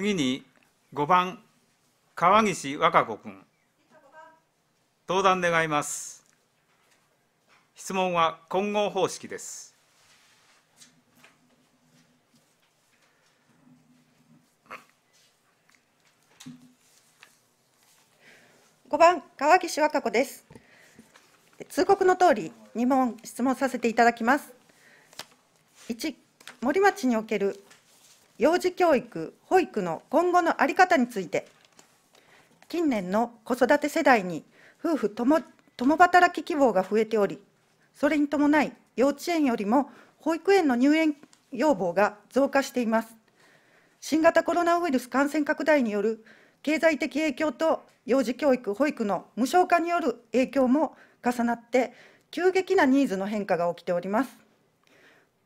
次に5番川岸和歌子君登壇願います質問は混合方式です5番川岸和歌子です通告の通り2問質問させていただきます1森町における幼児教育・保育の今後の在り方について近年の子育て世代に夫婦共働き希望が増えておりそれに伴い幼稚園よりも保育園の入園要望が増加しています新型コロナウイルス感染拡大による経済的影響と幼児教育・保育の無償化による影響も重なって急激なニーズの変化が起きております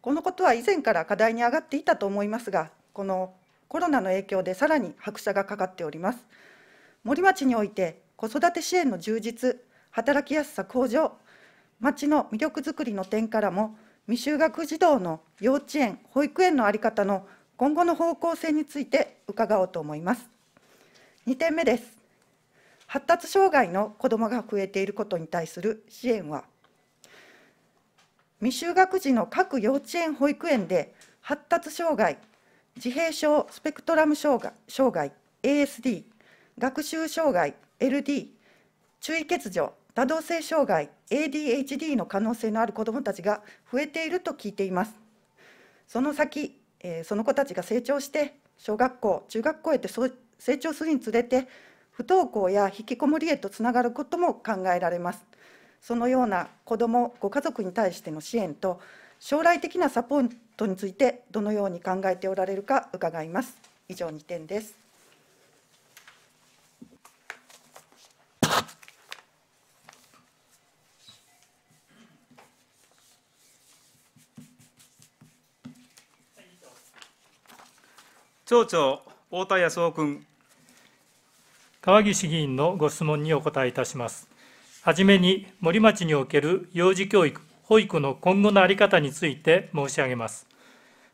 このことは以前から課題に上がっていたと思いますがこのコロナの影響でさらに拍車がかかっております。森町において子育て支援の充実、働きやすさ向上、町の魅力づくりの点からも、未就学児童の幼稚園、保育園の在り方の今後の方向性について伺おうと思います。2点目です。発達障害の子どもが増えていることに対する支援は、未就学児の各幼稚園、保育園で発達障害、自閉症スペクトラム障害障害 ASD 学習障害 LD 注意欠如多動性障害 ADHD の可能性のある子どもたちが増えていると聞いていますその先、えその子たちが成長して小学校中学校へと成長するにつれて不登校や引きこもりへとつながることも考えられますそのような子どもご家族に対しての支援と将来的なサポートについてどのように考えておられるか伺います。以上2点です。町長太田康夫君川岸議員のご質問にお答えいたしますはじめに森町における幼児教育保育の今後の在り方について申し上げます。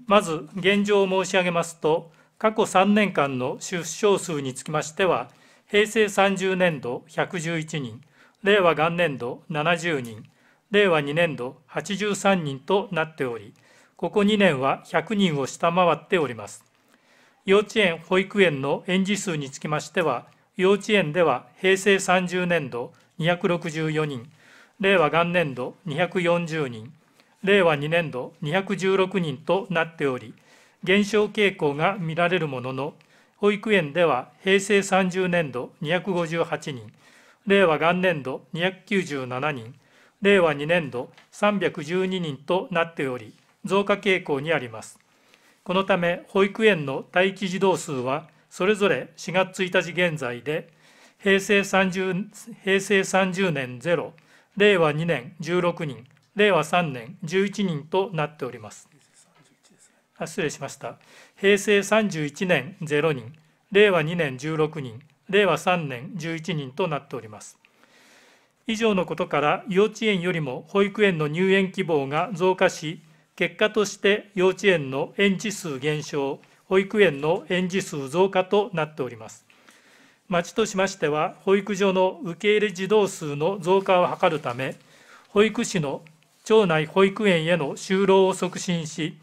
まず、現状を申し上げますと、過去3年間の出生数につきましては、平成30年度111人、令和元年度70人、令和2年度83人となっており、ここ2年は100人を下回っております。幼稚園・保育園の園児数につきましては、幼稚園では平成30年度264人、令和元年度240人、令和2年度216人となっており、減少傾向が見られるものの、保育園では平成30年度258人、令和元年度297人、令和2年度312人となっており、増加傾向にあります。このため、保育園の待機児童数は、それぞれ4月1日現在で、平成 30, 平成30年0、令和2年16人、令和3年11人となっております。あ失礼しました。平成31年0人、令和2年16人、令和3年11人となっております。以上のことから幼稚園よりも保育園の入園希望が増加し結果として幼稚園の園児数減少保育園の園児数増加となっております町としましては保育所の受け入れ児童数の増加を図るため保育士の町内保育園への就労を促進し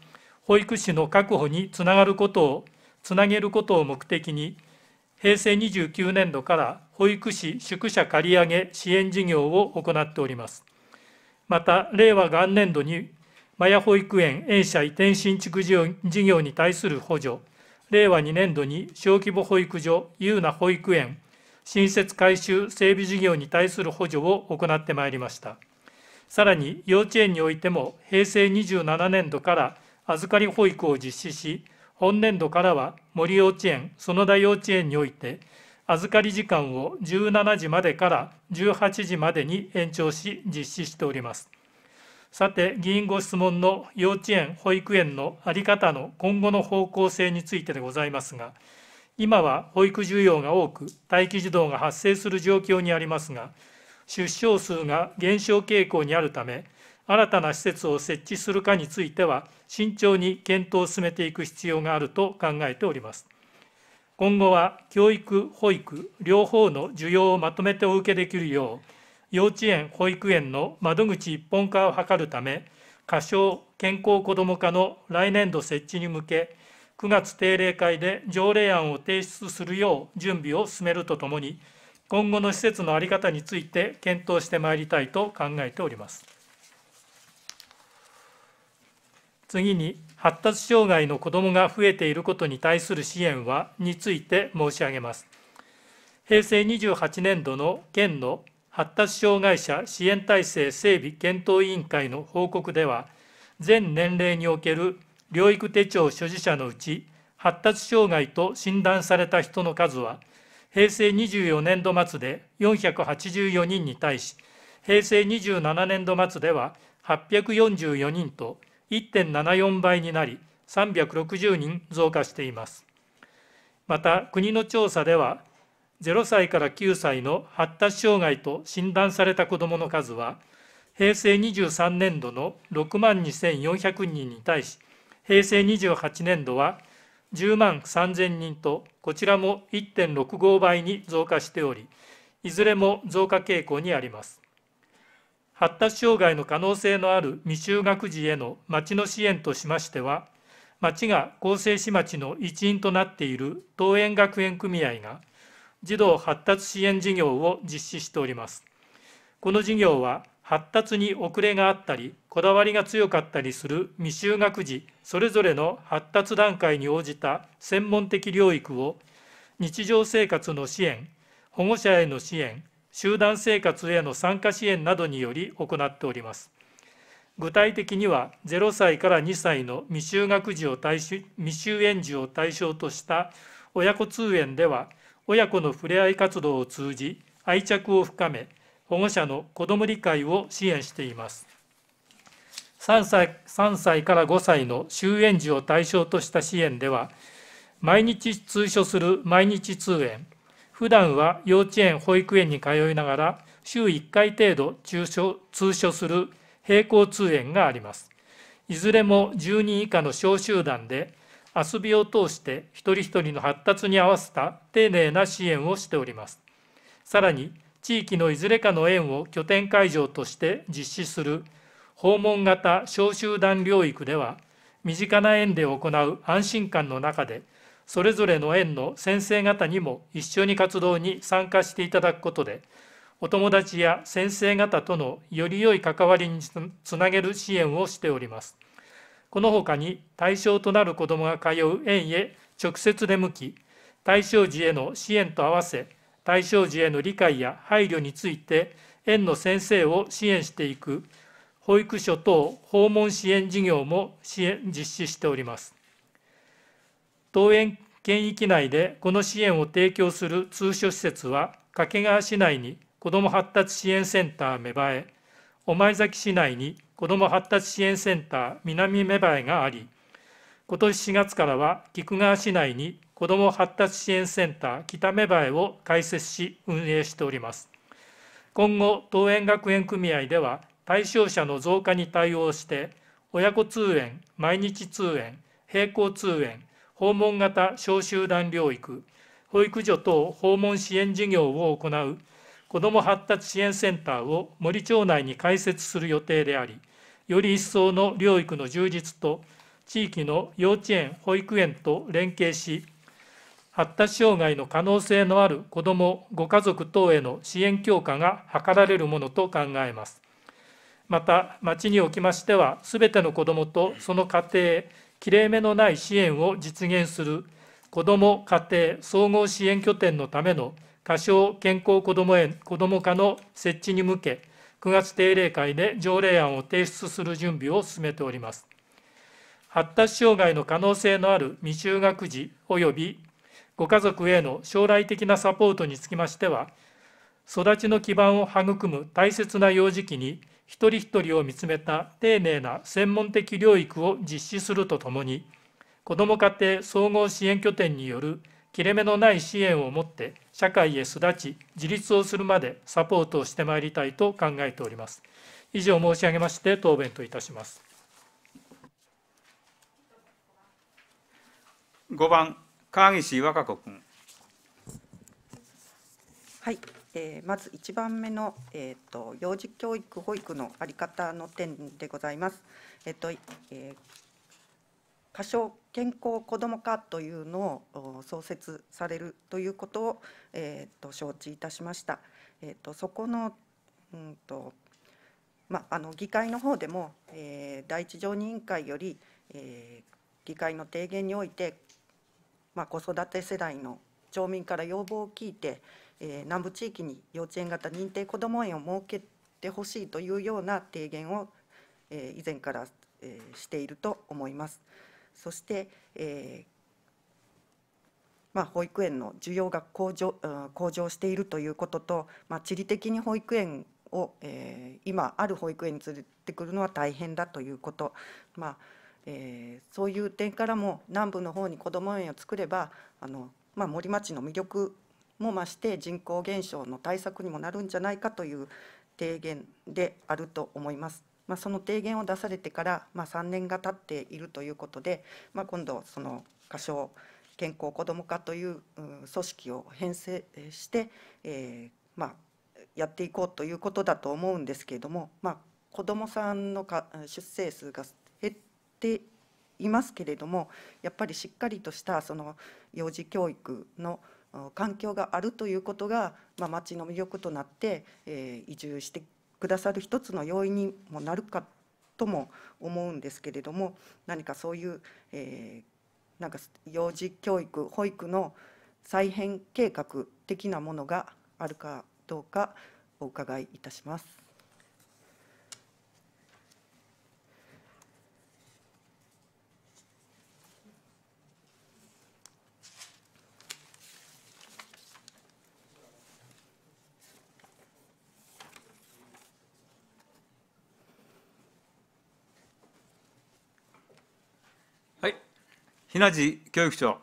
保育士の確保につながることをつなげることを目的に平成29年度から保育士宿舎借り上げ支援事業を行っておりますまた令和元年度にマヤ保育園園舎移転新築事業に対する補助令和2年度に小規模保育所、優な保育園、新設改修整備事業に対する補助を行ってまいりました。さらに幼稚園においても平成27年度から預かり保育を実施し、本年度からは森幼稚園、園田幼稚園において、預かり時間を17時までから18時までに延長し実施しております。さて議員ご質問の幼稚園保育園の在り方の今後の方向性についてでございますが今は保育需要が多く待機児童が発生する状況にありますが出生数が減少傾向にあるため新たな施設を設置するかについては慎重に検討を進めていく必要があると考えております今後は教育保育両方の需要をまとめてお受けできるよう幼稚園・保育園の窓口一本化を図るため、過小健康子ども課の来年度設置に向け、9月定例会で条例案を提出するよう準備を進めるとともに、今後の施設の在り方について検討してまいりたいと考えております。次に、発達障害の子どもが増えていることに対する支援はについて申し上げます。平成28年度の県の発達障害者支援体制整備検討委員会の報告では、全年齢における療育手帳所持者のうち、発達障害と診断された人の数は、平成24年度末で484人に対し、平成27年度末では844人と1.74倍になり、360人増加しています。また、国の調査では、0歳から9歳の発達障害と診断された子どもの数は平成23年度の6万2400人に対し平成28年度は10万3000人とこちらも1.65倍に増加しておりいずれも増加傾向にあります発達障害の可能性のある未就学児への町の支援としましては町が厚生市町の一員となっている桃園学園組合が児童発達支援事業を実施しております。この事業は発達に遅れがあったり、こだわりが強かったりする未就学児、それぞれの発達段階に応じた専門的療育を、日常生活の支援、保護者への支援、集団生活への参加支援などにより行っております。具体的には、0歳から2歳の未就学児を対未就園児を対象とした親子通園では、親子のふれあい活動を通じ愛着を深め保護者の子ども理解を支援しています3歳 ,3 歳から5歳の終園児を対象とした支援では毎日通所する毎日通園普段は幼稚園保育園に通いながら週1回程度通所する並行通園がありますいずれも10人以下の小集団で遊びを通して一人一人の発達に合わせた丁寧な支援をしておりますさらに地域のいずれかの園を拠点会場として実施する訪問型小集団療育では身近な園で行う安心感の中でそれぞれの園の先生方にも一緒に活動に参加していただくことでお友達や先生方とのより良い関わりにつなげる支援をしております。このほかに対象となる子どもが通う園へ直接出向き対象児への支援と合わせ対象児への理解や配慮について園の先生を支援していく保育所等訪問支援事業も支援実施しております当園県域内でこの支援を提供する通所施設は掛川市内に子ども発達支援センター芽生え御前崎市内に子ども発達支援センター南芽生えがあり、今年4月からは菊川市内に子ども発達支援センター北芽生えを開設し運営しております。今後、桃園学園組合では対象者の増加に対応して、親子通園、毎日通園、並行通園、訪問型小集団療育、保育所等訪問支援事業を行う子ども発達支援センターを森町内に開設する予定でありより一層の療育の充実と地域の幼稚園保育園と連携し発達障害の可能性のある子どもご家族等への支援強化が図られるものと考えますまた町におきましてはすべての子どもとその家庭切れ目のない支援を実現する子ども家庭総合支援拠点のための多少健康こども園こども課の設置に向け9月定例会で条例案を提出する準備を進めております発達障害の可能性のある未就学児及びご家族への将来的なサポートにつきましては育ちの基盤を育む大切な幼児期に一人一人を見つめた丁寧な専門的療育を実施するとともにこども家庭総合支援拠点による切れ目のない支援をもって社会へ巣立ち自立をするまでサポートをしてまいりたいと考えております以上申し上げまして答弁といたします5番川岸和歌子君はい、えー、まず1番目の、えーと、幼児教育・保育のあり方の点でございます。えーとえー、過小健康子ども課というのを創設されるということを、えーと、承知いたしました。えーと、そこの,、うんとま、あの議会の方でも、えー、第一常任委員会より、えー、議会の提言において、ま子育て世代の町民から要望を聞いて、えー、南部地域に幼稚園型認定こども園を設けてほしいというような提言を、えー、以前から、えー、していると思います。そして、えーまあ、保育園の需要が向上向上しているということと、まあ、地理的に保育園を、えー、今ある保育園に連れてくるのは大変だということ、まあえー、そういう点からも南部の方にこども園を作ればあの、まあ、森町の魅力も増して人口減少の対策にもなるんじゃないかという提言であると思います。まあ、その提言を出されてから、まあ、3年が経っているということで、まあ、今度その過小健康こども課という組織を編成して、えー、まやっていこうということだと思うんですけれども、まあ、子どもさんの出生数が減っていますけれどもやっぱりしっかりとしたその幼児教育の環境があるということが、まあ、町の魅力となって、えー、移住してくださる一つの要因にもなるかとも思うんですけれども何かそういう、えー、なんか幼児教育保育の再編計画的なものがあるかどうかお伺いいたします。ひなじ教育長。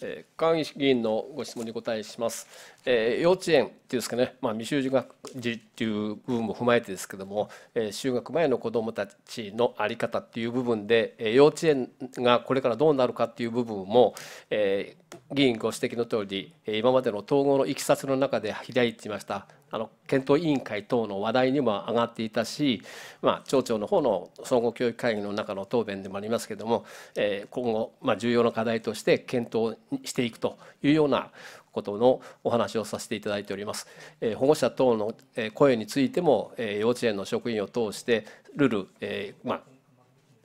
えー川議員のご質問にお答えします。えー、幼稚園っていうんですかね、まあ、未就学児っていう部分も踏まえてですけども、えー、就学前の子どもたちの在り方っていう部分で、えー、幼稚園がこれからどうなるかっていう部分も、えー、議員ご指摘の通り、今までの統合のいきさつの中で開いていました。あの検討委員会等の話題にも上がっていたし、まあ、町長の方の総合教育会議の中の答弁でもありますけども、えー、今後、まあ、重要な課題として検討していくというようなことのお話をさせていただいております。え保護者等の声についても、え幼稚園の職員を通してルール、えま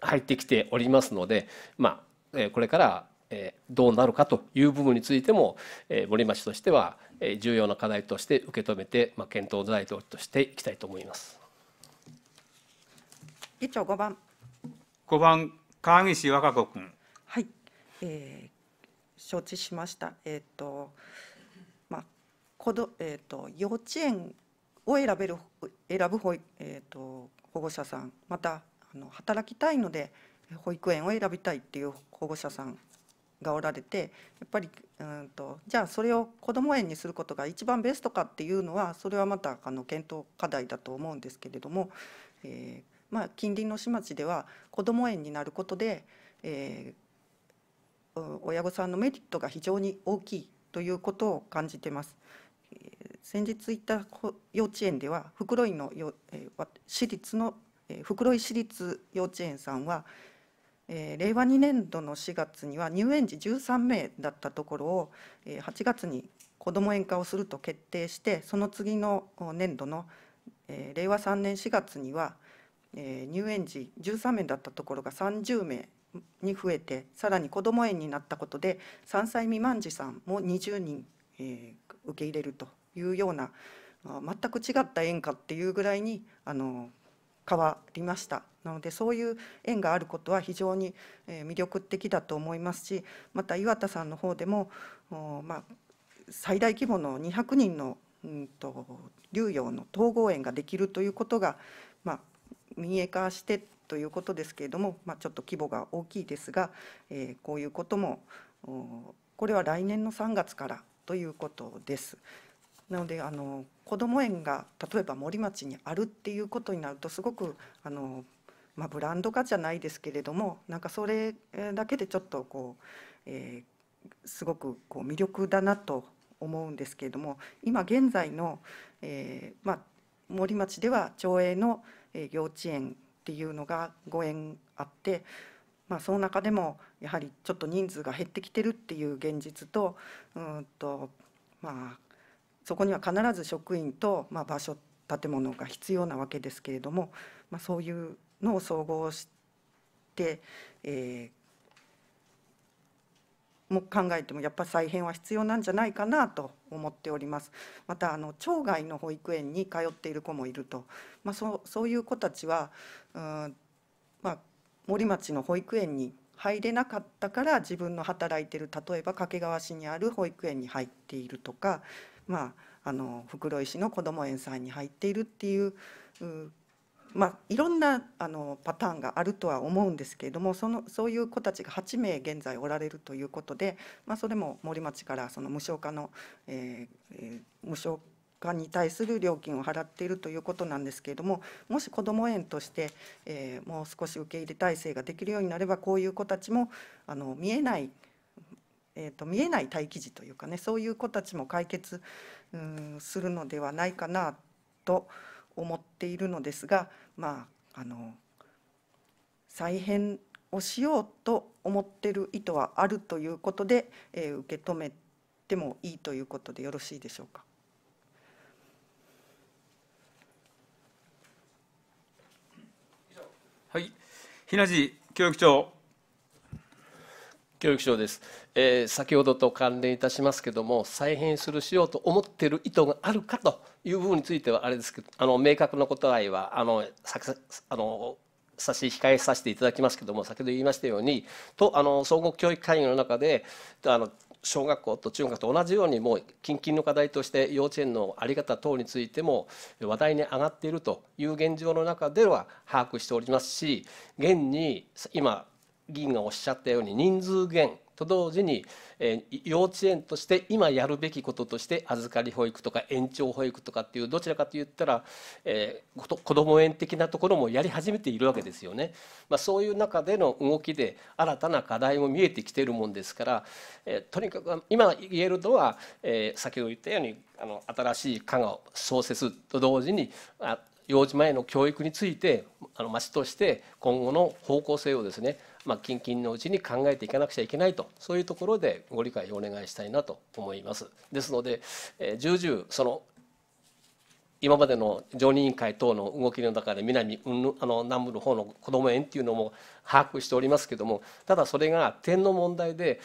あ、入ってきておりますので、まあ、えこれからえどうなるかという部分についてもえ森町としてはえ重要な課題として受け止めて、まあ、検討材料としていきたいと思います。議長5番5番川岸和歌子君。はい、えー承知しました。えっ、ー、とまあ子どえっ、ー、と幼稚園を選べる選ぶ保えっ、ー、と保護者さん、またあの働きたいので保育園を選びたいっていう保護者さんがおられてやっぱりうんとじゃあそれをこども園にすることが一番ベストかっていうのはそれはまたあの検討課題だと思うんですけれども、えーまあ、近隣の市町ではこども園になることで、えー、親御さんのメリットが非常に大きいということを感じています。先日行った幼稚園では袋井の私立の袋井市立幼稚園さんは令和2年度の4月には入園児13名だったところを8月に子ども園化をすると決定してその次の年度の令和3年4月には入園児13名だったところが30名に増えてさらにこども園になったことで3歳未満児さんも20人、えー、受け入れるというような全く違った園かっていうぐらいにあの変わりましたなのでそういう縁があることは非常に魅力的だと思いますしまた岩田さんの方でも、まあ、最大規模の200人の、うんと、養の統合園ができるということが、まあ、民営化してということですけれども、まあ、ちょっと規模が大きいですが、えこういうこともこれは来年の3月からということです。なのであの子ども園が例えば森町にあるっていうことになるとすごくあの、まあ、ブランド化じゃないですけれどもなんかそれだけでちょっとこう、えー、すごくこう魅力だなと思うんですけれども今現在の、えーまあ、森町では町営の幼稚園っていうのがご縁あって、まあ、その中でもやはりちょっと人数が減ってきてるっていう現実とうんと、まあ、そこには必ず職員と、まあ、場所建物が必要なわけですけれども、まあ、そういうのを総合して、えー、も考えてもやっぱ再編は必要なんじゃないかなと思っておりますまたあの町外の保育園に通っている子もいると、まあ、そそういう子たちはうん、まあ、森町の保育園に入れなかったから自分の働いてる例えば掛川市にある保育園に入っているとか、まあ、あの袋井市のこども園さんに入っているっていうまあ、いろんなあのパターンがあるとは思うんですけれどもそのそういう子たちが8名現在おられるということで、まあ、それも森町からその無償化の、えーえー、無償化に対する料金を払っているということなんですけれどももしこども園として、えー、もう少し受け入れ体制ができるようになればこういう子たちもあの見えないえーと、と見えない待機児というかねそういう子たちも解決、うん、するのではないかなと思っているのですが、まあ、あの再編をしようと思ってる意図はあるということで、えー、受け止めてもいいということでよろしいでしょうか。はい、ひなじ教育長。教育省です、えー、先ほどと関連いたしますけども再編するしようと思っている意図があるかという部分についてはあれですけどあの明確な答えはあのあの差し控えさせていただきますけども先ほど言いましたようにとあの総合教育会議の中であの小学校と中学と同じようにもう近々の課題として幼稚園の在り方等についても話題に上がっているという現状の中では把握しておりますし現に今議員がおっしゃったように人数減と同時に、えー、幼稚園として今やるべきこととして預かり保育とか延長保育とかっていうどちらかといったら、えー、子ども園的なところもやり始めているわけですよね。まあ、そういう中での動きで新たな課題も見えてきてるもんですから、えー、とにかく今言えるのは、えー、先ほど言ったようにあの新しい賀を創設と同時にあ幼児前の教育についてあの町として今後の方向性をですねまあ、近々のうちに考えていかなくちゃいけないとそういうところでご理解をお願いしたいなと思います。ですので、えー、重々その今までの常任委員会等の動きの中で南あの南部の方のこども園っていうのも把握しておりますけどもただそれが点の問題で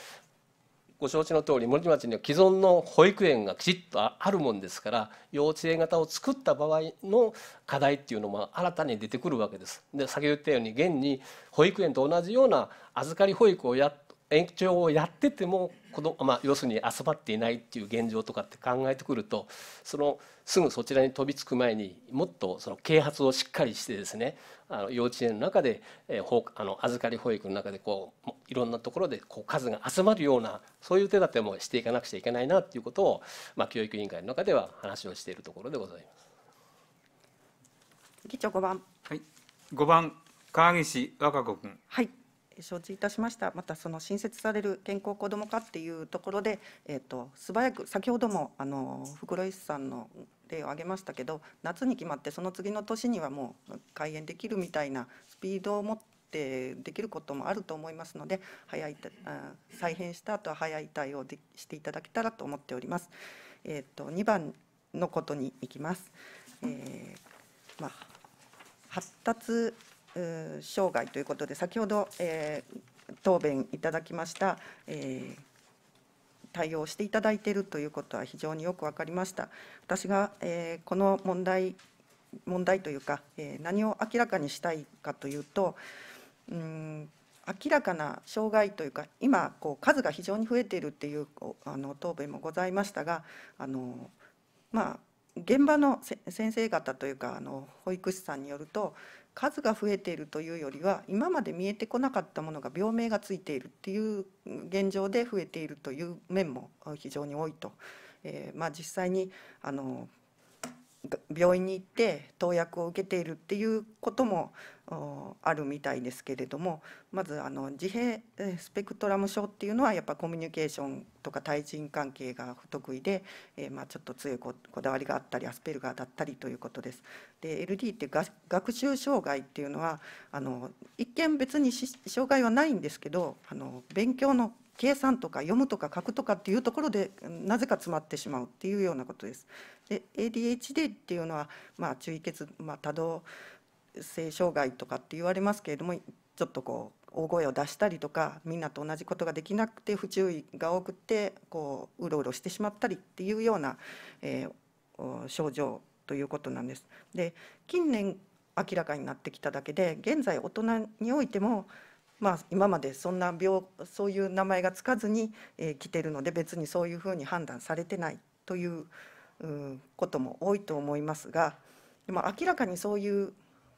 ご承知の通り森町には既存の保育園がきちっとあるもんですから幼稚園型を作った場合の課題っていうのも新たに出てくるわけです。で先ほど言ったように現に保育園と同じような預かり保育をや延長をやってても子ど、まあ、要するに集まっていないっていう現状とかって考えてくるとそのすぐそちらに飛びつく前にもっとその啓発をしっかりしてですねあの幼稚園の中で、えー、あの預かり保育の中でこういろんなところでこう数が集まるようなそういう手立てもしていかなくちゃいけないなっていうことを、まあ、教育委員会の中では話をしているところでございます。議長5番、はい、5番川岸和歌子君。はい承知いたしました、またその新設される健康こども課っていうところで、えーと、素早く、先ほどもあの袋井さんの例を挙げましたけど、夏に決まって、その次の年にはもう開園できるみたいなスピードを持って、できることもあると思いますので早い再編した後は早い対応でしていただけたらと思っております。えーと、と2番のことに行きます、えーまあ、発達障害ということで、先ほど、えー、答弁いただきました、えー、対応していただいているということは非常によく分かりました。私が、えー、この問題問題というか、え何を明らかにしたいかというと、うん明らかな障害というか今こう数が非常に増えているっていうあの答弁もございましたがあのまあ現場の先生方というかあの保育士さんによると数が増えているというよりは今まで見えてこなかったものが病名がついているっていう現状で増えているという面も非常に多いと、えー、まあ、実際にあの病院に行って投薬を受けているっていうこともあるみたいですけれどもまずあの自閉スペクトラム症っていうのはやっぱコミュニケーションとか対人関係が不得意で、えー、まあ、ちょっと強いこだわりがあったりアスペルガーだったりということです。で LD って学習障害っていうのはあの一見別に障害はないんですけどあの勉強の計算とか読むとか書くとかっていうところでなぜか詰まってしまうっていうようなことです。で ADHD っていうのは、まあ、注意欠、まあ、多動性障害とかって言われますけれどもちょっとこう大声を出したりとかみんなと同じことができなくて不注意が多くてこううろうろしてしまったりっていうような、えー、症状ということなんです。で近年明らかになってきただけで現在大人においてもまあ、今までそんな病そういう名前がつかずに、えー、来てるので別にそういうふうに判断されてないということも多いと思いますがまも明らかにそういう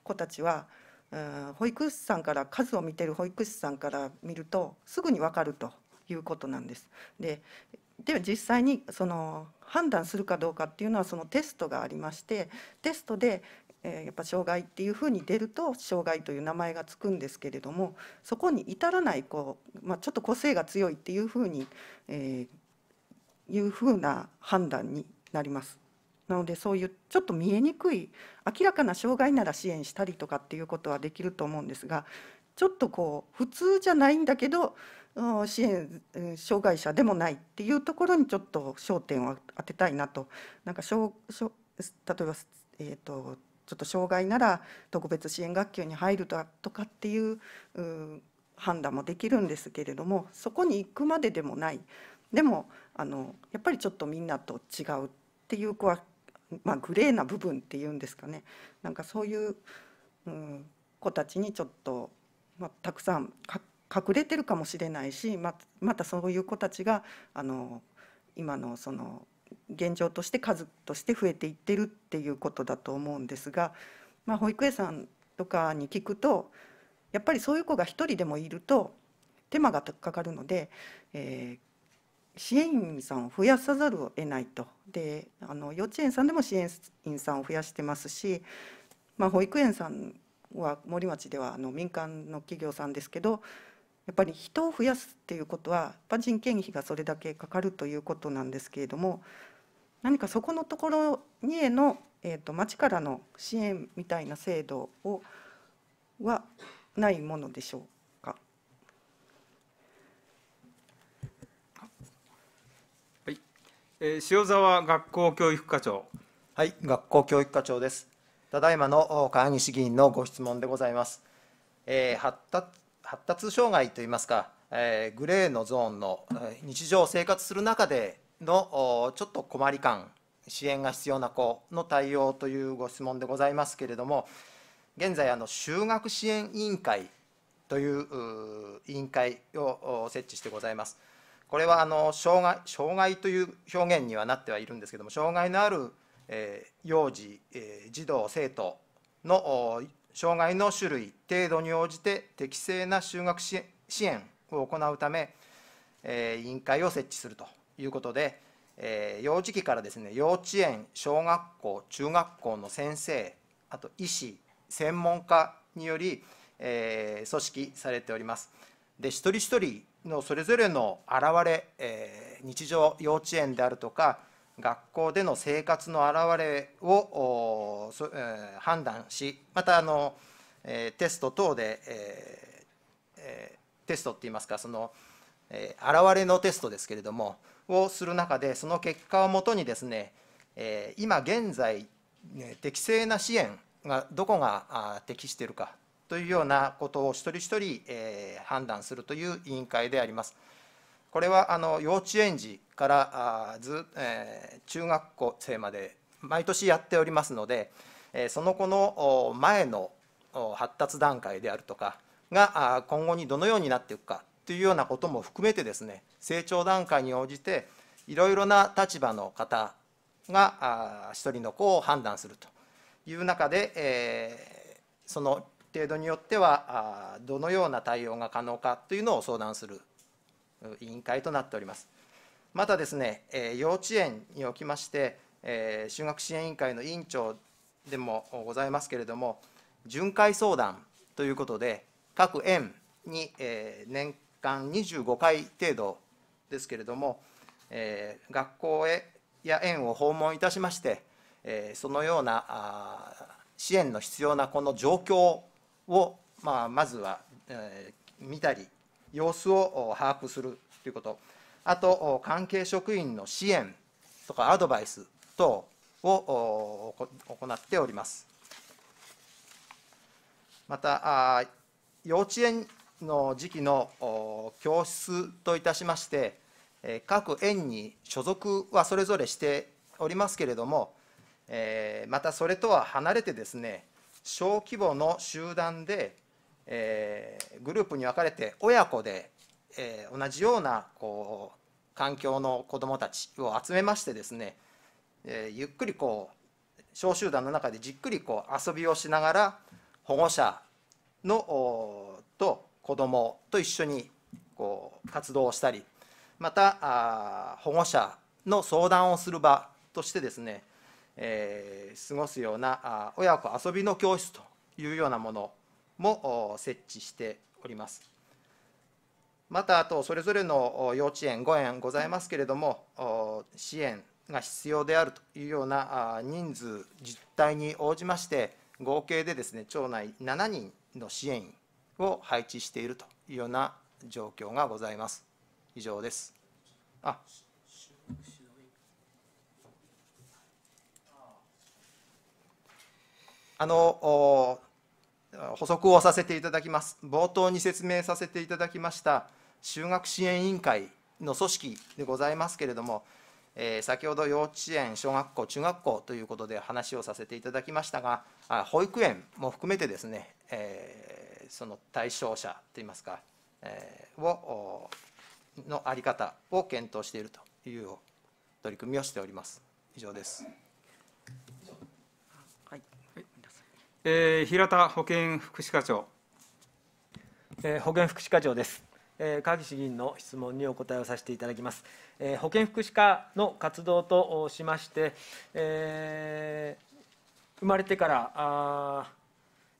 子たちは、うん、保育士さんから数を見てる保育士さんから見るとすぐに分かるということなんです。でで実際にその判断するかどうかっていうのはそのテストがありましてテストで、えー、やっぱ障害っていうふうに出ると障害という名前がつくんですけれどもそこに至らないこう、まあ、ちょっと個性が強いっていうふうに、えー、いうふうな判断になります。なのでそういうちょっと見えにくい明らかな障害なら支援したりとかっていうことはできると思うんですがちょっとこう普通じゃないんだけど支援障害者でもないっていうところにちょっと焦点を当てたいなとなんか例えば、えーと、ちょっと障害なら特別支援学級に入るとかっていう判断もできるんですけれどもそこに行くまででもないでもあのやっぱりちょっとみんなと違うっていう子はまあ、グレーな部分っていうんですかねなんかそういう、うん、子たちにちょっと、まあ、たくさん隠れてるかもしれないしままたそういう子たちがあの今のその現状として数として増えていってるっていうことだと思うんですが、まあ、保育園さんとかに聞くとやっぱりそういう子が1人でもいると手間がかかるので、えー、支援員さんを増やさざるを得ないとであの幼稚園さんでも支援員さんを増やしてますし、まあ、保育園さんは森町ではあの民間の企業さんですけどやっぱり人を増やすっていうことはやっぱ人件費がそれだけかかるということなんですけれども何かそこのところにへの、えーと町からの支援みたいな制度をはないものでしょうえー、塩沢学校教育課長。はい、学校教育課長です。ただいまの川岸議員のご質問でございます。えー、発達発達障害といいますか、えー、グレーのゾーンの日常生活する中でのちょっと困り感、支援が必要な子の対応というご質問でございますけれども、現在あの就学支援委員会という委員会を設置してございます。これはあの障害障害という表現にはなってはいるんですけども障害のある、えー、幼児、えー、児童生徒の障害の種類程度に応じて適正な就学支援を行うため、えー、委員会を設置するということで、えー、幼児期からですね幼稚園小学校中学校の先生あと医師専門家により、えー、組織されております。で一人一人のそれぞれの現れ、えー、日常幼稚園であるとか学校での生活の現れを、えー、判断しまたあの、えー、テスト等で、ええー、テストっていいますかその、えー、現れのテストですけれどもをする中でその結果をもとにですね、えー、今現在適正な支援がどこが適しているかというようなことを一人一人、えー、判断するという委員会であります。これはあの幼稚園児からあず、えー、中学校生まで毎年やっておりますので、えー、その子の前の発達段階であるとかが今後にどのようになっていくかというようなことも含めてですね成長段階に応じていろいろな立場の方が一人の子を判断するという中で、えー、その程度によってはどのような対応が可能かというのを相談する委員会となっております。またですね、幼稚園におきまして、就学支援委員会の委員長でもございますけれども、巡回相談ということで、各園に年間25回程度ですけれども、学校へや園を訪問いたしまして、そのような支援の必要なこの状況を、まあ、まずは、えー、見たり様子を把握するということあと関係職員の支援とかアドバイス等を行っておりますまた幼稚園の時期の教室といたしまして各園に所属はそれぞれしておりますけれどもまたそれとは離れてですね小規模の集団で、えー、グループに分かれて親子で、えー、同じようなこう環境の子どもたちを集めましてですね、えー、ゆっくりこう小集団の中でじっくりこう遊びをしながら保護者のと子どもと一緒にこう活動をしたりまたあ保護者の相談をする場としてですねえー、過ごすような親子遊びの教室というようなものも設置しております。またあとそれぞれの幼稚園5園ございますけれども支援が必要であるというような人数実態に応じまして合計でですね町内7人の支援員を配置しているというような状況がございます以上ですああの補足をさせていただきます。冒頭に説明させていただきました就学支援委員会の組織でございますけれども、えー、先ほど幼稚園、小学校、中学校ということで話をさせていただきましたが、あ保育園も含めてですね、えー、その対象者といいますか、えー、をの在り方を検討しているという取り組みをしております。以上です。えー、平田保健福祉課長、えー、保健福祉課長です、えー、川岸議員の質問にお答えをさせていただきます、えー、保健福祉課の活動としまして、えー、生まれてからあ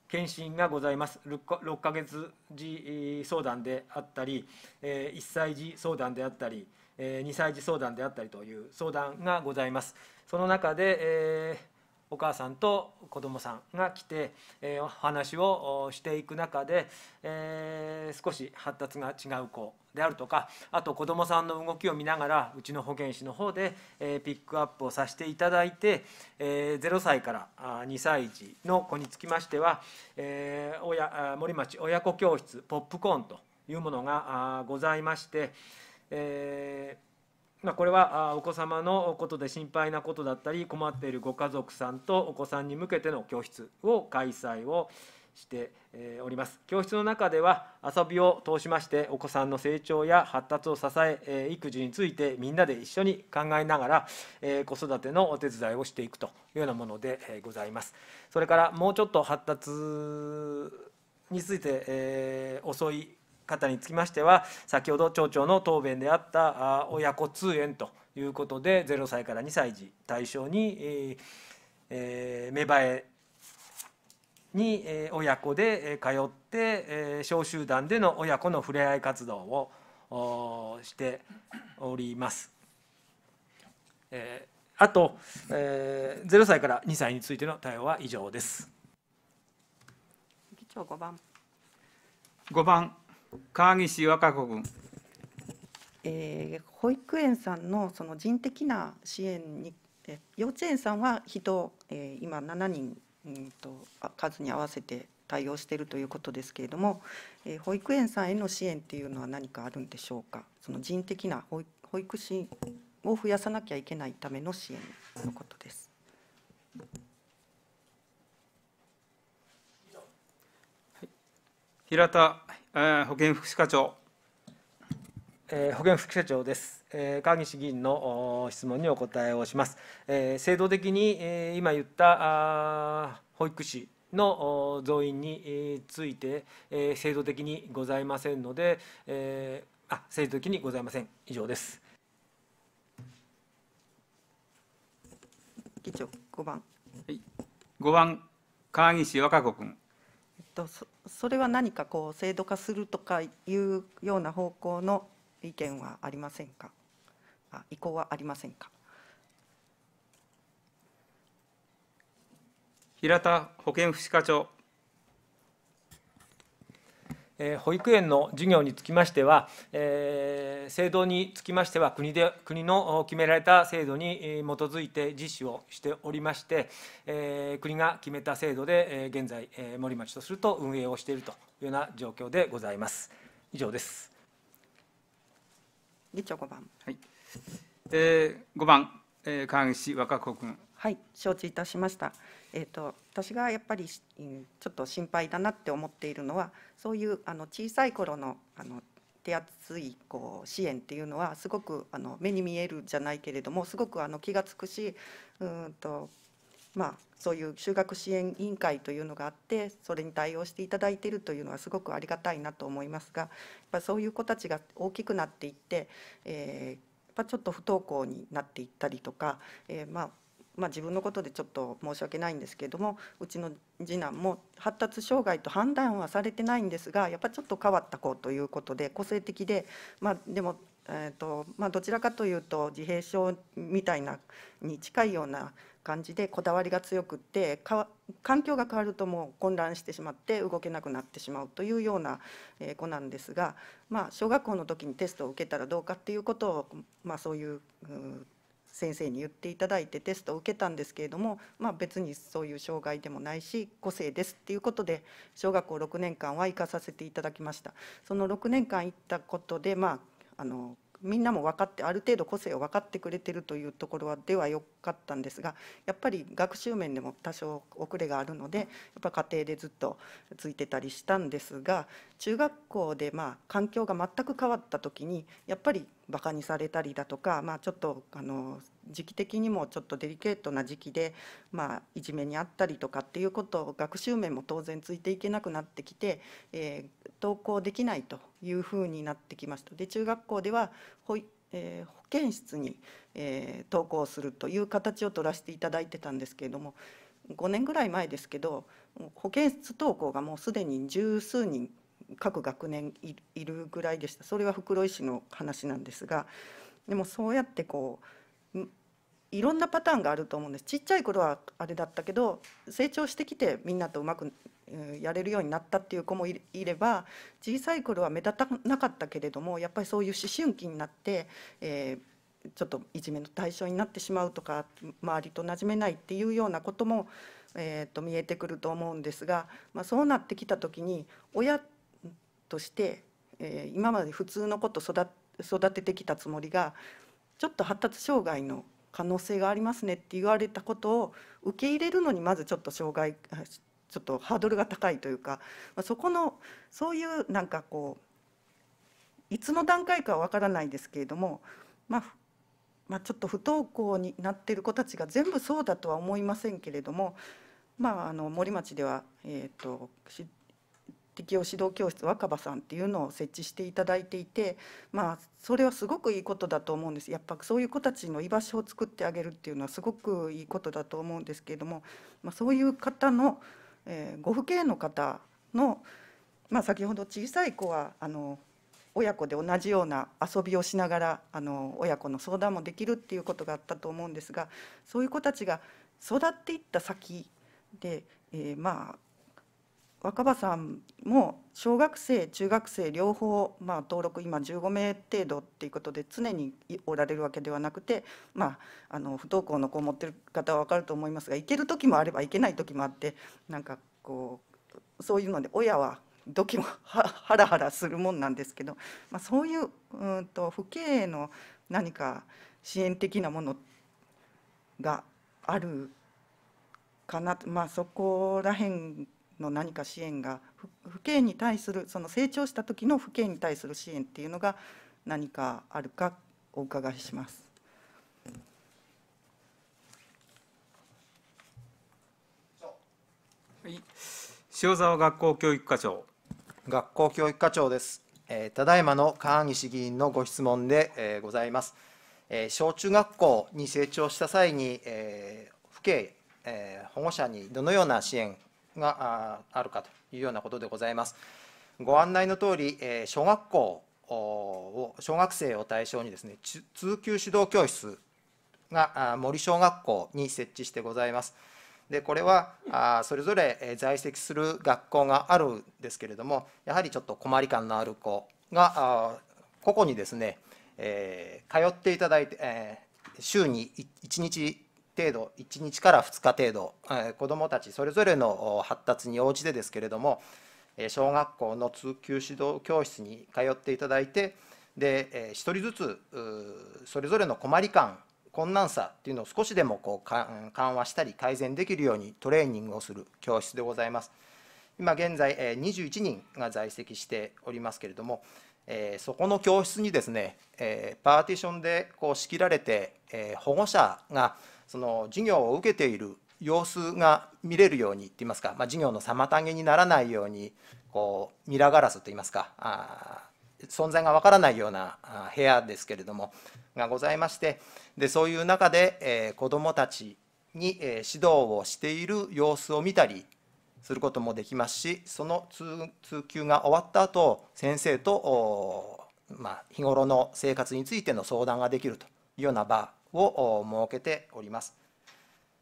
検診がございます6か月時相談であったり、えー、1歳児相談であったり、えー、2歳児相談であったりという相談がございますその中で、えーお母さんと子どもさんが来て、えー、お話をしていく中で、えー、少し発達が違う子であるとかあと子どもさんの動きを見ながらうちの保健師の方で、えー、ピックアップをさせていただいて、えー、0歳から2歳児の子につきましては、えー、親森町親子教室ポップコーンというものがございまして、えーまあ、これはお子様のことで心配なことだったり困っているご家族さんとお子さんに向けての教室を開催をしております教室の中では遊びを通しましてお子さんの成長や発達を支え育児についてみんなで一緒に考えながら子育てのお手伝いをしていくというようなものでございますそれからもうちょっと発達について、え遅い方につきましては先ほど町長の答弁であった親子通園ということで0歳から2歳児対象に、えー、芽生えに親子で通って小集団での親子のふれあい活動をしております。えーあと、えー、0歳から2歳についての対応は以上です。議長5番。5番川岸和歌子君。えー、保育園さんのその人的な支援に、え幼稚園さんは人、えー、今7人、うん、と、数に合わせて対応しているということですけれども、えー、保育園さんへの支援っていうのは何かあるんでしょうかその人的な保育士を増やさなきゃいけないための支援のことです。はい、平田え保健福祉課長。えー、保健福祉課長です、えー、川岸議員の質問にお答えをします、えー、制度的に、えー、今言ったあ保育士の増員について、えー、制度的にございませんので、えー、あ制度的にございません以上です議長5番、はい、5番川岸和歌子君とそれは何かこう制度化するとかいうような方向の意見はありませんかあ意向はありませんか平田保健福祉課長え保育園の授業につきましては、えー、制度につきましては国で国の決められた制度に基づいて実施をしておりまして、えー、国が決めた制度で、えー、現在、えー、森町とすると運営をしているというような状況でございます。以上です。議長5番。はい。えー、5番、えー、川岸和歌子君。はい、承知いたしました。えっ、ー、と。私がやっぱりちょっと心配だなって思っているのはそういうあの小さい頃のあの手厚いこう支援っていうのはすごくあの目に見えるじゃないけれどもすごくあの気が付くしうんとまあ、そういう就学支援委員会というのがあってそれに対応していただいているというのはすごくありがたいなと思いますがやっぱそういう子たちが大きくなっていって、えー、やっぱちょっと不登校になっていったりとか、えー、まあまあ、自分のことでちょっと申し訳ないんですけれどもうちの次男も発達障害と判断はされてないんですがやっぱちょっと変わった子ということで個性的で、まあ、でも、えーとまあ、どちらかというと自閉症みたいなに近いような感じでこだわりが強くって環境が変わるともう混乱してしまって動けなくなってしまうというような子なんですが、まあ、小学校の時にテストを受けたらどうかっていうことを、まあ、そういう。う先生に言っていただいてテストを受けたんですけれども、まあ、別にそういう障害でもないし個性ですっていうことで小学校6年間は行かさせていただきましたその6年間行ったことで、まあ、あのみんなも分かってある程度個性を分かってくれてるというところではよかったんですがやっぱり学習面でも多少遅れがあるのでやっぱ家庭でずっとついてたりしたんですが中学校でまあ環境が全く変わった時にやっぱりバカにされたりだとか、まあ、ちょっとあの時期的にもちょっとデリケートな時期で、まあ、いじめにあったりとかっていうことを学習面も当然ついていけなくなってきて、えー、登校できないというふうになってきました。で中学校では保育えー、保健室に、えー、投稿するという形を取らせていただいてたんですけれども5年ぐらい前ですけど保健室登校がもうすでに十数人各学年いるぐらいでしたそれは袋井市の話なんですがでもそうやってこういろんなパターンがあると思うんですちっちゃい頃はあれだったけど成長してきてみんなとうまくやれるようになったっていう子もいれば小さい頃は目立たなかったけれどもやっぱりそういう思春期になって、えー、ちょっといじめの対象になってしまうとか周りとなじめないっていうようなことも、えーと、見えてくると思うんですが、まあ、そうなってきた時に親として、えー、今まで普通のこと育ててきたつもりがちょっと発達障害の可能性がありますねって言われたことを受け入れるのにまずちょっと障害ちょっとハードルが高いというか、まそこのそういうなんかこういつの段階かは分からないですけれども、まあ、まあ、ちょっと不登校になっている子たちが全部そうだとは思いませんけれども、まあ、あの森町では、えーと適応指導教室若葉さんっていうのを設置していただいていて、まあ、それはすごくいいことだと思うんですやっぱそういう子たちの居場所を作ってあげるっていうのはすごくいいことだと思うんですけれども、まあ、そういう方の、えー、ご父兄の方の、まあ、先ほど小さい子はあの親子で同じような遊びをしながらあの親子の相談もできるっていうことがあったと思うんですがそういう子たちが育っていった先で、えー、まあ若葉さんも小学生中学生両方、まあ、登録今15名程度っていうことで常におられるわけではなくて、まあ、あの不登校の子を持ってる方は分かると思いますが行ける時もあれば行けない時もあってなんかこうそういうので親は時もハラハラするもんなんですけど、まあ、そういううんと父兄への何か支援的なものがあるかなまあそこら辺の何か支援が父兄に対するその成長した時の父兄に対する支援っていうのが何かあるかお伺いします。はい、塩沢学校教育課長学校教育課長です、えー、ただいまの川岸議員のご質問で、えー、ございます、えー、小中学校に成長した際に、えー、父兄、えー、保護者にどのような支援があるかというようなことでございます。ご案内のとおり、小学校を、小学生を対象にですね、通級指導教室が森小学校に設置してございます。でこれはあそれぞれ在籍する学校があるんですけれどもやはりちょっと困り感のある子が個々にですね、えー、通っていただいて、えー、週に1日程度1日から2日程度、え子どもたちそれぞれの発達に応じてですけれども小学校の通級指導教室に通っていただいてで、え1人ずつそれぞれの困り感困難さっていうのを少しでもこう緩和したり改善できるようにトレーニングをする教室でございます。今現在21人が在籍しておりますけれども、えそこの教室にですね、えパーティションでこう仕切られて、え保護者がその授業を受けている様子が見れるようにっていいますか、まあ、授業の妨げにならないようにこうミラーガラスといいますかあ存在がわからないような部屋ですけれどもがございましてでそういう中で、えー、子どもたちに、えー、指導をしている様子を見たりすることもできますしその通級が終わった後先生と、まあ、日頃の生活についての相談ができるというような場を設けております。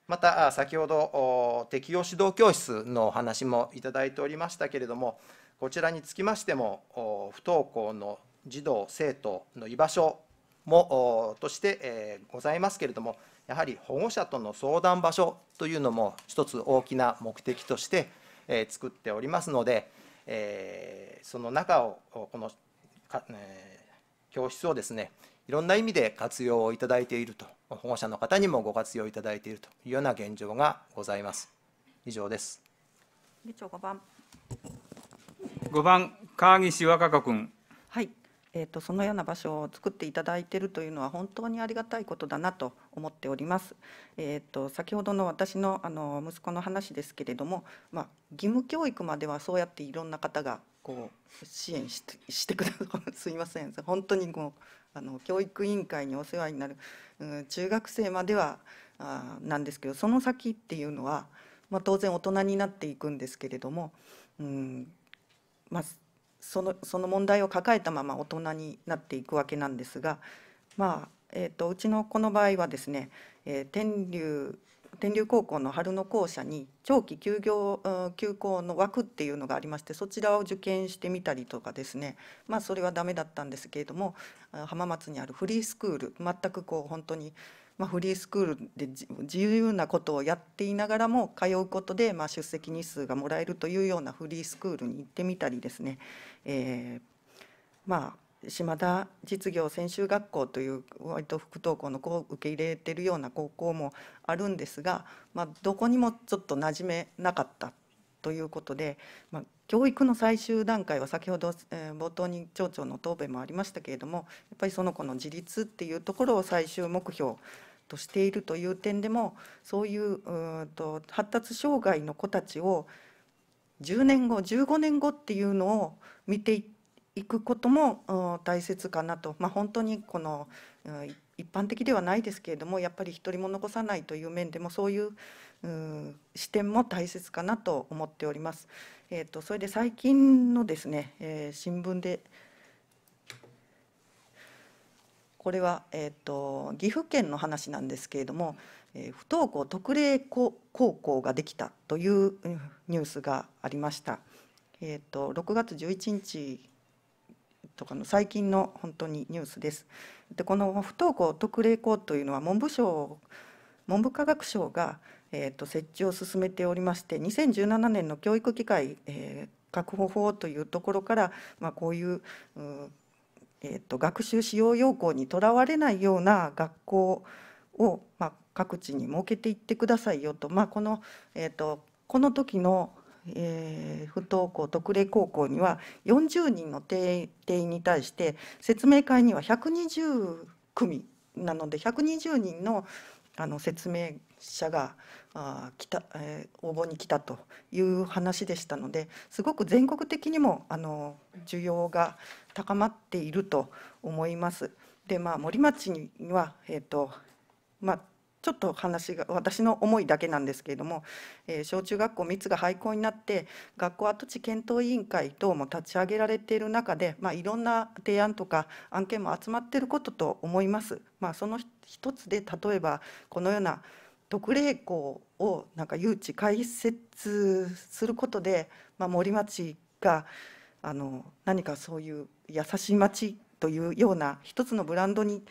また先ほど適用指導教室のお話もいただいておりましたけれどもこちらにつきましても不登校の児童生徒の居場所もとしてございますけれどもやはり保護者との相談場所というのも一つ大きな目的として作っておりますのでその中をこの教室をですねいろんな意味で活用をいただいていると保護者の方にもご活用いただいているというような現状がございます以上です議長5番5番川岸和歌子君はいえーと、そのような場所を作っていただいているというのは本当にありがたいことだなと思っております。えーと先ほどの私のあの息子の話ですけれども、まあ、義務教育まではそうやっていろんな方がこう支援してしてくださいすいません本当にもうあの教育委員会にお世話になる、うん、中学生まではあなんですけどその先っていうのは、まあ、当然大人になっていくんですけれども、うんまあ、そのその問題を抱えたまま大人になっていくわけなんですがまあえーと、うちの子の場合はですね、えー、天竜天竜高校の春の校舎に長期休業休校の枠っていうのがありましてそちらを受験してみたりとかですねまあそれはダメだったんですけれども浜松にあるフリースクール全くこう本当に、まあ、フリースクールで自由なことをやっていながらも通うことで、まあ、出席日数がもらえるというようなフリースクールに行ってみたりですね、えー、まあ島田実業専修学校という割と副登校の子を受け入れてるような高校もあるんですが、まあ、どこにもちょっと馴染めなかったということで、まあ、教育の最終段階は先ほど、えー、冒頭に町長の答弁もありましたけれどもやっぱりその子の自立っていうところを最終目標としているという点でもそういううと発達障害の子たちを10年後15年後っていうのを見ていっていくことも大切かなと、まあ、本当にこの一般的ではないですけれどもやっぱり一人も残さないという面でもそういう視点も大切かなと思っております。えーと、それで最近のですね、えー、新聞でこれは、えーと、岐阜県の話なんですけれども、えー、不登校特例高校ができたというニュースがありました。えーと、と6月11日とかの最近の本当にニュースです。でこの不登校特例校というのは文部省文部科学省が、えーと、設置を進めておりまして2017年の教育機会、えー、確保法というところから、まあ、こういうう、えーと、学習使用要項にとらわれないような学校を、まあ、各地に設けていってくださいよと、まあ、この、えーとこの時のえー、不登校特例高校には40人の定員に対して説明会には120組なので120人のあの説明者があ来た、えー、応募に来たという話でしたのですごく全国的にもあの需要が高まっていると思います。でまあ、森町には、えーとまあちょっと話が私の思いだけなんですけれども、えー、小中学校3つが廃校になって学校跡地検討委員会等も立ち上げられている中で、まあ、いろんな提案とか案件も集まっていることと思います。まあ、その一つで例えばこのような特例校をなんか誘致開設することで、まあ、森町があの何かそういう優しい町というような一つのブランドに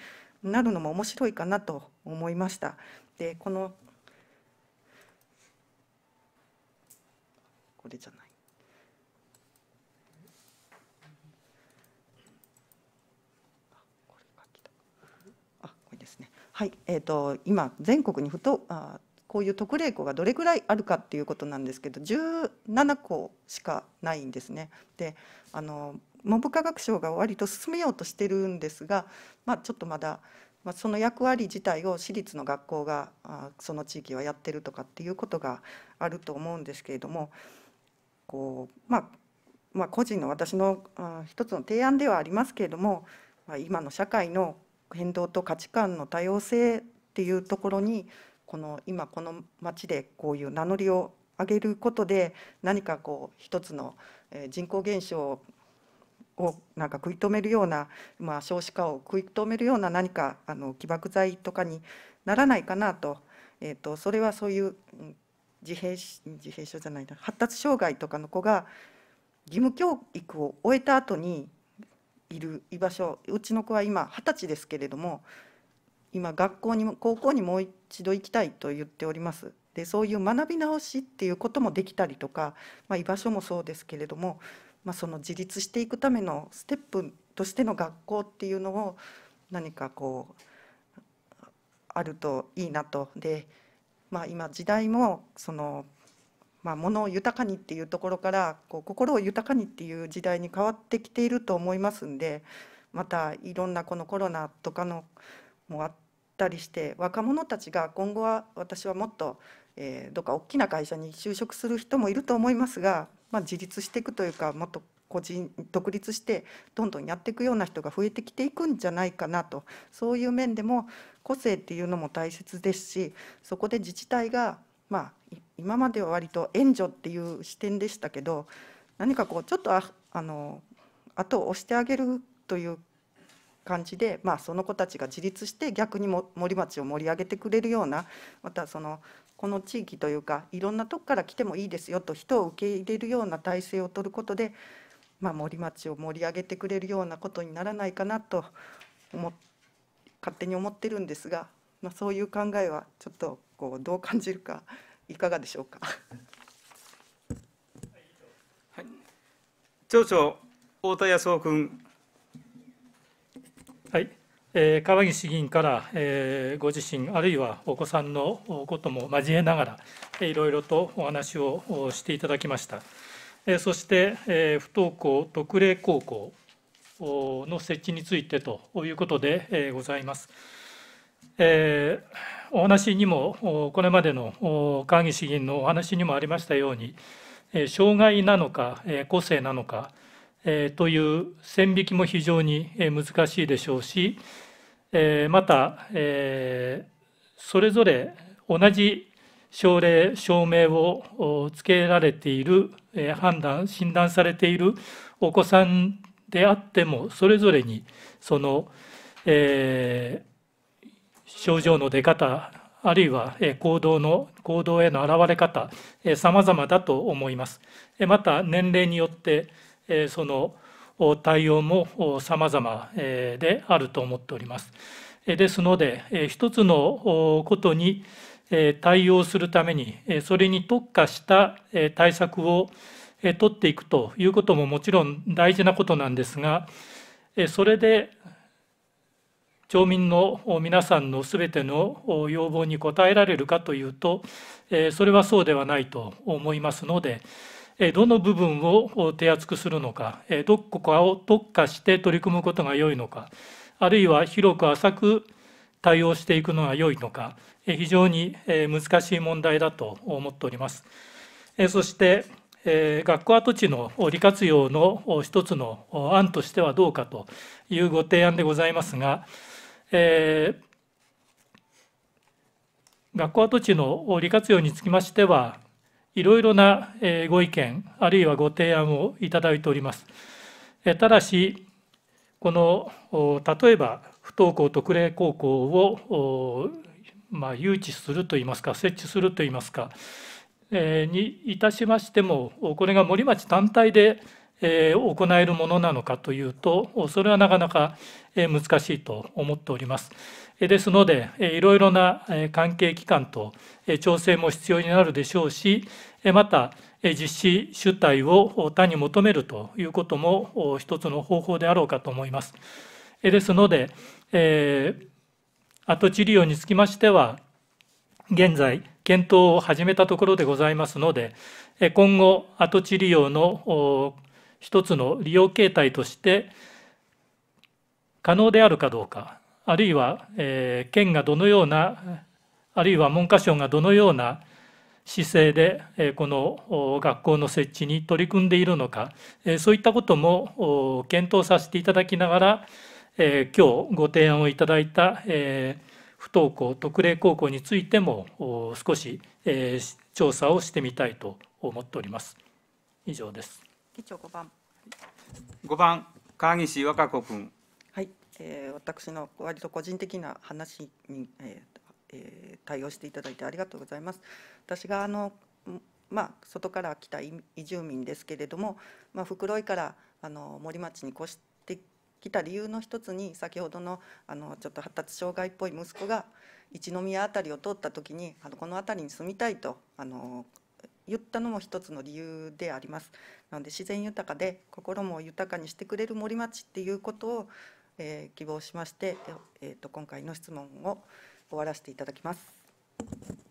なるのも面白いかなと思いました。でこのこれじゃないあこれですねはいえーと、今全国にふとあこういう特例校がどれぐらいあるかっていうことなんですけど17校しかないんですね。であの文部科学省が割と進めようとしてるんですが、まあ、ちょっとまだまあ、その役割自体を私立の学校があその地域はやってるとかっていうことがあると思うんですけれどもこう、まあ、まあ個人の私のあ一つの提案ではありますけれども、まあ、今の社会の変動と価値観の多様性っていうところにこの今この町でこういう名乗りを上げることで何かこう一つの人口減少をなんか食い止めるような、まあ、少子化を食い止めるような何かあの起爆剤とかにならないかなと,、えーと、それはそういう自閉自閉症じゃないな発達障害とかの子が義務教育を終えた後にいる居場所うちの子は今二十歳ですけれども今学校にも高校にもう一度行きたいと言っております。でそういう学び直しっていうこともできたりとか、まあ、居場所もそうですけれどもまあ、その自立していくためのステップとしての学校っていうのを何かこうあるといいなとで、まあ、今時代もその、まあ、物を豊かにっていうところからこう心を豊かにっていう時代に変わってきていると思いますんでまたいろんなこのコロナとかのもあったりして若者たちが今後は私はもっとえー、どっか大きな会社に就職する人もいると思いますが、まあ、自立していくというかもっと個人独立してどんどんやっていくような人が増えてきていくんじゃないかなとそういう面でも個性っていうのも大切ですしそこで自治体が、まあ、今までは割と援助っていう視点でしたけど何かこうちょっとああの後を押してあげるという感じで、まあ、その子たちが自立して逆にも森町を盛り上げてくれるようなまたそのこの地域というかいろんなとこから来てもいいですよと人を受け入れるような体制を取ることで、まあ、森町を盛り上げてくれるようなことにならないかなと思勝手に思ってるんですが、まあ、そういう考えはちょっとこうどう感じるかいかがでしょうか。はい、町長太田康夫君。はいえ川岸議員から、えご自身、あるいはお子さんのことも交えながら、いろいろとお話をしていただきました。えそして、え不登校特例高校の設置についてということで、えございます。えお話にも、これまでの川岸議員のお話にもありましたように、障害なのか、個性なのか、という線引きも非常に難しいでしょうし、えー、また、えー、それぞれ同じ症例証明をつけられている、えー、判断診断されているお子さんであってもそれぞれにその、えー、症状の出方あるいは行動の行動への現れ方さまざまだと思います。また年齢によってその対応も様々であると思っております。ですので、一つのことに対応するために、それに特化した対策を取っていくということももちろん大事なことなんですが、それで町民の皆さんのすべての要望に応えられるかというと、それはそうではないと思いますので、どの部分を手厚くするのかどこかを特化して取り組むことが良いのかあるいは広く浅く対応していくのが良いのか非常に難しい問題だと思っております。そして学校跡地の利活用の一つの案としてはどうかというご提案でございますが、え学校跡地の利活用につきましては、いろいろなご意見、あるいはご提案をいただいております。ただし、この例えば不登校特例高校を、まあ、誘致するといいますか、設置するといいますか、にいたしましても、これが森町単体で行えるものなのかというとそれはなかなか難しいと思っております。ですのでいろいろな関係機関と調整も必要になるでしょうしまた実施主体を他に求めるということも一つの方法であろうかと思います。ですので、跡地利用につきましては現在検討を始めたところでございますので今後跡地利用の一つの利用形態として可能であるかどうかあるいは、えー、県がどのようなあるいは文科省がどのような姿勢で、えー、この学校の設置に取り組んでいるのか、えー、そういったことも検討させていただきながら、えー、今日ご提案をいただいた、えー、不登校特例高校についても少し、えー、調査をしてみたいと思っております。以上です。議長5番。5番、川岸和歌子君。はい、えー、私の割と個人的な話に、えーえー、対応していただいてありがとうございます。私があのまあ、外から来た移住民ですけれども、まあ、袋井からあの森町に越してきた理由の一つに先ほどのあのちょっと発達障害っぽい息子が一宮辺りを通った時にあのこの辺りに住みたいとあの言ったのも一つの理由であります。なので自然豊かで心も豊かにしてくれる森町っていうことを、えー、希望しまして、えー、と今回の質問を終わらせていただきます。